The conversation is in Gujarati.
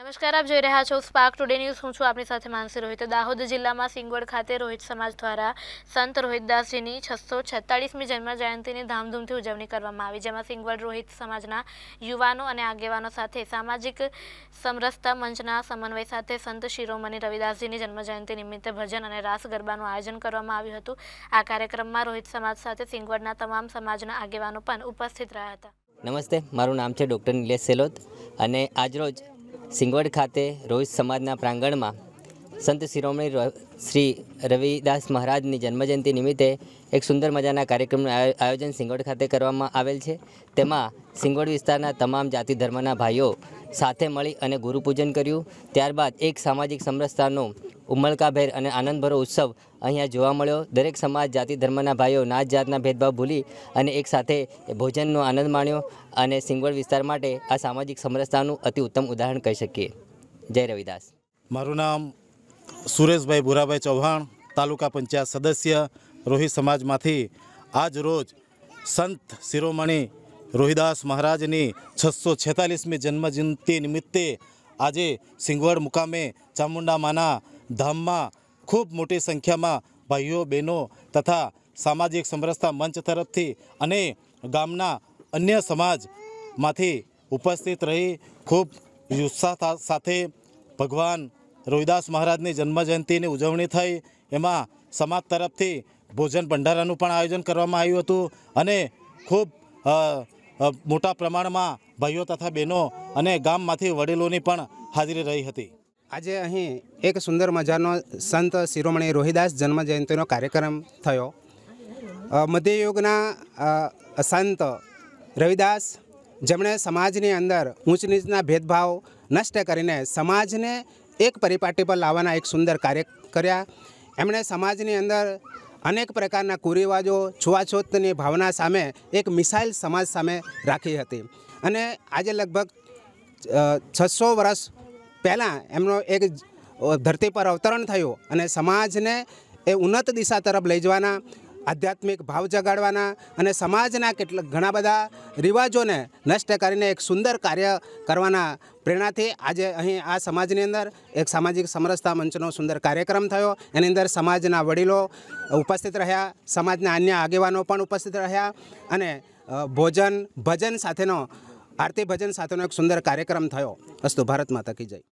નમસ્કાર આપ જોઈ રહ્યા છો સ્પાર્ક ટુડે ન્યૂઝ હું છું આપની સાથે માનસી રોહિત દાહોદ જિલ્લામાં સિંગવડ ખાતે રોહિત સમાજ દ્વારા સંત રોહિતદાસજીની છસો છત્તાળીસમી જન્મ જયંતિની ધામધૂમથી ઉજવણી કરવામાં આવી જેમાં સિંગવડ રોહિત સમાજના યુવાનો અને આગેવાનો સાથે સામાજિક સમરસતા મંચના સમન્વય સાથે સંત શિરોમણી રવિદાસજીની જન્મ જયંતિ નિમિત્તે ભજન અને રાસ ગરબાનું આયોજન કરવામાં આવ્યું હતું આ કાર્યક્રમમાં રોહિત સમાજ સાથે સિંગવડના તમામ સમાજના આગેવાનો પણ ઉપસ્થિત રહ્યા હતા નમસ્તે મારું નામ છે ડૉક્ટર નિલેશ સેલોત અને આજરોજ સિંગવડ ખાતે રોહિત સમાજના પ્રાંગણમાં સંત શિરોમણી શ્રી રવિદાસ મહારાજની જન્મજયંતિ નિમિત્તે એક સુંદર મજાના કાર્યક્રમનું આયોજન સિંગવડ ખાતે કરવામાં આવેલ છે તેમાં સિંગવડ વિસ્તારના તમામ જાતિ ધર્મના ભાઈઓ સાથે મળી અને ગુરુપૂજન કર્યું ત્યારબાદ એક સામાજિક સમરસતાનું ઉમળકાભેર અને આનંદભરો ઉત્સવ અહીંયા જોવા મળ્યો દરેક સમાજ જાતિ ધર્મના ભાઈઓ નાચ જાતના ભેદભાવ ભૂલી અને એકસાથે ભોજનનો આનંદ માણ્યો અને સિંગવડ વિસ્તાર માટે આ સામાજિક સમરસતાનું અતિ ઉત્તમ ઉદાહરણ કહી શકીએ જય રવિદાસ મારું નામ સુરેશભાઈ ભુરાભાઈ ચૌહાણ તાલુકા પંચાયત સદસ્ય રોહિત સમાજમાંથી આજ રોજ સંત શિરોમણી રોહિદાસ મહારાજની છસો છેતાલીસમી જન્મજયંતિ નિમિત્તે આજે સિંગવડ મુકામે ચામુંડા માના ધામમાં ખૂબ મોટી સંખ્યામાં ભાઈઓ બહેનો તથા સામાજિક સમરસતા મંચ તરફથી અને ગામના અન્ય સમાજમાંથી ઉપસ્થિત રહી ખૂબ ઉત્સાહ સાથે ભગવાન રોહિદાસ મહારાજની જન્મજયંતિની ઉજવણી થઈ એમાં સમાજ તરફથી ભોજન ભંડારાનું પણ આયોજન કરવામાં આવ્યું હતું અને ખૂબ મોટા પ્રમાણમાં ભાઈઓ તથા બહેનો અને ગામમાંથી વડીલોની પણ હાજરી રહી હતી આજે અહીં એક સુંદર મજાનો संत शिरोमણી રોહિદાસ જન્મ જયંતિનો કાર્યક્રમ થયો અમદેયોગના અસંત રવિદાસ જમણે સમાજની અંદર ઊંચ નીચના ભેદભાવ નષ્ટ કરીને સમાજને એક પરિપટ પર લાવના એક સુંદર કાર્ય કર્યા એમણે સમાજની અંદર અનેક પ્રકારના કુરીવાજો છવા છતની ભાવના સામે એક મિસાઈલ સમાજ સામે રાખી હતી અને આજે લગભગ 600 વર્ષ પહેલાં એમનો એક ધરતી પર અવતરણ થયું અને સમાજને એ ઉન્નત દિશા તરફ લઈ જવાના આધ્યાત્મિક ભાવ જગાડવાના અને સમાજના કેટલાક ઘણા બધા રિવાજોને નષ્ટ કરીને એક સુંદર કાર્ય કરવાના પ્રેરણાથી આજે અહીં આ સમાજની અંદર એક સામાજિક સમરસતા મંચનો સુંદર કાર્યક્રમ થયો એની અંદર સમાજના વડીલો ઉપસ્થિત રહ્યા સમાજના અન્ય આગેવાનો પણ ઉપસ્થિત રહ્યા અને ભોજન ભજન સાથેનો આરતી ભજન સાથેનો એક સુંદર કાર્યક્રમ થયો અસ્તુ ભારતમાં તકી જઈ